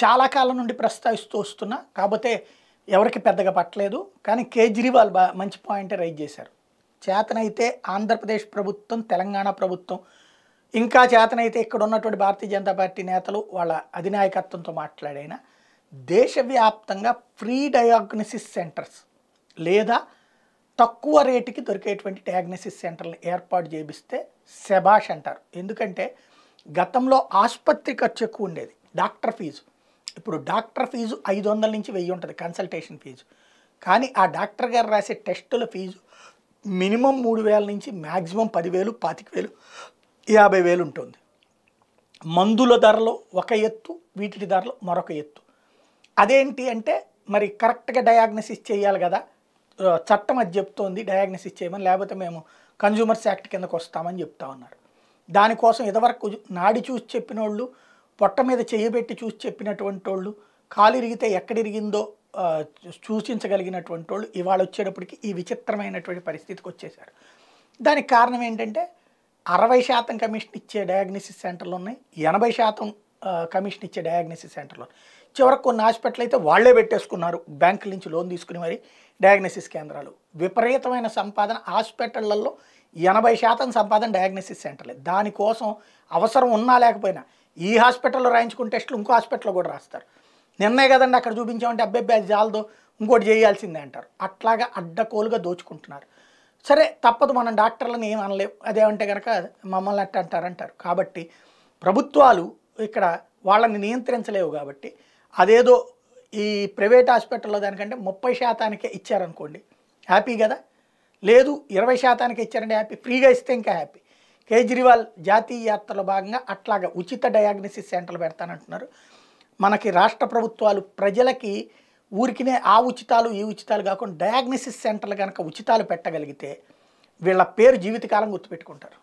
చాలా కాలం నుండి ప్రస్తావిస్తూ వస్తున్నా కాకపోతే ఎవరికి పెద్దగా పట్టలేదు కానీ కేజ్రీవాల్ బా మంచి పాయింట్ రైజ్ చేశారు చేతనైతే ఆంధ్రప్రదేశ్ ప్రభుత్వం తెలంగాణ ప్రభుత్వం ఇంకా చేతనైతే ఇక్కడ ఉన్నటువంటి భారతీయ జనతా పార్టీ నేతలు వాళ్ళ అధినాయకత్వంతో మాట్లాడైన దేశవ్యాప్తంగా ఫ్రీ డయాగ్నసిస్ సెంటర్స్ లేదా తక్కువ రేటుకి దొరికేటువంటి డయాగ్నసిస్ సెంటర్లు ఏర్పాటు చేపిస్తే సెబాష్ అంటారు ఎందుకంటే గతంలో ఆసుపత్రి ఖర్చు ఎక్కువ ఉండేది డాక్టర్ ఫీజు ఇప్పుడు డాక్టర్ ఫీజు ఐదు వందల నుంచి వెయ్యి ఉంటుంది కన్సల్టేషన్ ఫీజు కానీ ఆ డాక్టర్ గారు రాసే టెస్టుల ఫీజు మినిమం మూడు వేల నుంచి మ్యాక్సిమం పదివేలు పాతిక వేలు యాభై వేలు ఉంటుంది మందుల ధరలో ఒక ఎత్తు వీటి ధరలో మరొక ఎత్తు అదేంటి అంటే మరి కరెక్ట్గా డయాగ్నసిస్ చేయాలి కదా చట్టం అది చెప్తోంది డయాగ్నసిస్ చేయమని లేకపోతే మేము కన్జ్యూమర్స్ యాక్ట్ కిందకు వస్తామని చెప్తా ఉన్నారు దానికోసం ఇదివరకు నాడి చూసి చెప్పిన వాళ్ళు పొట్ట మీద చేయబెట్టి చూసి చెప్పినటువంటి వాళ్ళు కాలు ఇరిగితే ఎక్కడిరిగిందో సూచించగలిగినటువంటి వాళ్ళు ఇవాళ వచ్చేటప్పటికి ఈ విచిత్రమైనటువంటి పరిస్థితికి వచ్చేసారు దానికి కారణం ఏంటంటే అరవై శాతం కమిషన్ ఇచ్చే డయాగ్నోసిస్ సెంటర్లు ఉన్నాయి ఎనభై శాతం కమిషన్ ఇచ్చే డయాగ్నోసిస్ సెంటర్లు చివరకు కొన్ని హాస్పిటల్ అయితే వాళ్లే పెట్టేసుకున్నారు బ్యాంకుల నుంచి లోన్ తీసుకుని మరి డయాగ్నోసిస్ కేంద్రాలు విపరీతమైన సంపాదన హాస్పిటళ్లలో ఎనభై శాతం సంపాదన డయాగ్నోసిస్ సెంటర్లే దానికోసం అవసరం ఉన్నా లేకపోయినా ఈ హాస్పిటల్లో రాయించుకున్న టెస్టులు ఇంకో హాస్పిటల్లో కూడా రాస్తారు నిన్నే కదండి అక్కడ చూపించామంటే అబ్బాయి అది జాలదో ఇంకోటి చేయాల్సిందే అంటారు అట్లాగా అడ్డకోలుగా దోచుకుంటున్నారు సరే తప్పదు మనం డాక్టర్లను ఏం అనలేవు అదేమంటే కనుక మమ్మల్ని అట్ట అంటారంటారు కాబట్టి ప్రభుత్వాలు ఇక్కడ వాళ్ళని నియంత్రించలేవు కాబట్టి అదేదో ఈ ప్రైవేట్ హాస్పిటల్లో దానికంటే ముప్పై శాతానికే ఇచ్చారనుకోండి హ్యాపీ కదా లేదు ఇరవై శాతానికి ఇచ్చారంటే హ్యాపీ ఫ్రీగా ఇస్తే ఇంకా హ్యాపీ కేజ్రీవాల్ జాతీయ యాత్రలో భాగంగా అట్లాగ ఉచిత డయాగ్నసిస్ సెంటర్లు పెడతానంటున్నారు మనకి రాష్ట్ర ప్రభుత్వాలు ప్రజలకి ఊరికినే ఆ ఉచితాలు ఈ ఉచితాలు కాకుండా డయాగ్నసిస్ సెంటర్లు కనుక ఉచితాలు పెట్టగలిగితే వీళ్ళ పేరు జీవితకాలం గుర్తుపెట్టుకుంటారు